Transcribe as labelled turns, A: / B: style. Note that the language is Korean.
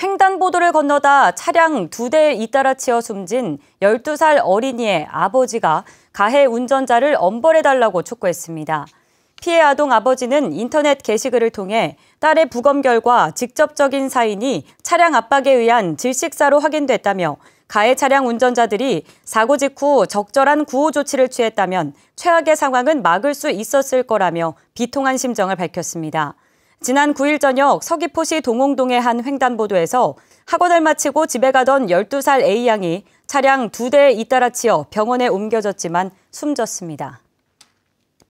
A: 횡단보도를 건너다 차량 두대 잇따라 치어 숨진 12살 어린이의 아버지가 가해 운전자를 엄벌해달라고 촉구했습니다. 피해 아동 아버지는 인터넷 게시글을 통해 딸의 부검 결과 직접적인 사인이 차량 압박에 의한 질식사로 확인됐다며 가해 차량 운전자들이 사고 직후 적절한 구호 조치를 취했다면 최악의 상황은 막을 수 있었을 거라며 비통한 심정을 밝혔습니다. 지난 9일 저녁 서귀포시 동홍동의 한 횡단보도에서 학원을 마치고 집에 가던 12살 A양이 차량 두 대에 잇따라 치여 병원에 옮겨졌지만 숨졌습니다.